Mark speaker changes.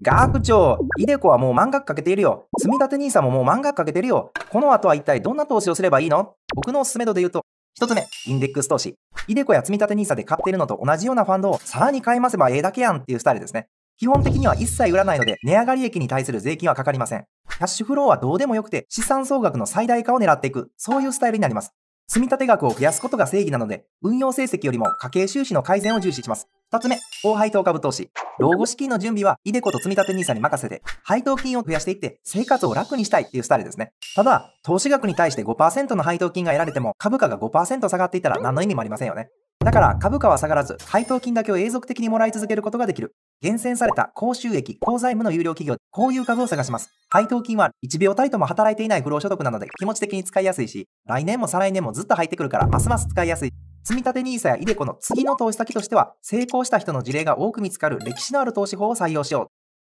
Speaker 1: ガー部長、イデコはもう満額かけているよ。積立兄さんももう満額かけてるよ。この後は一体どんな投資をすればいいの僕のおすすめ度で言うと、1つ目、インデックス投資。イデコや積立 NISA で買っているのと同じようなファンドをさらに買い増せばええだけやんっていうスタイルですね。基本的には一切売らないので、値上がり益に対する税金はかかりません。キャッシュフローはどうでもよくて、資産総額の最大化を狙っていく、そういうスタイルになります。積立額を増やすことが正義なので、運用成績よりも家計収支の改善を重視します。2つ目、高配当株投資。老後資金の準備は、イデコと積立 NISA に任せて、配当金を増やしていって、生活を楽にしたいっていうスタイルですね。ただ、投資額に対して5%の配当金が得られても、株価が5%下がっていたら何の意味もありませんよね。だから株価は下がらず、配当金だけを永続的にもらい続けることができる。厳選された高収益、高財務の有料企業、こういう株を探します。配当金は1秒たりとも働いていない不労所得なので気持ち的に使いやすいし、来年も再来年もずっと入ってくるから、ますます使いやすい。積立 NISA や iDeCo の次の投資先としては、成功した人の事例が多く見つかる歴史のある投資法を採用しよう。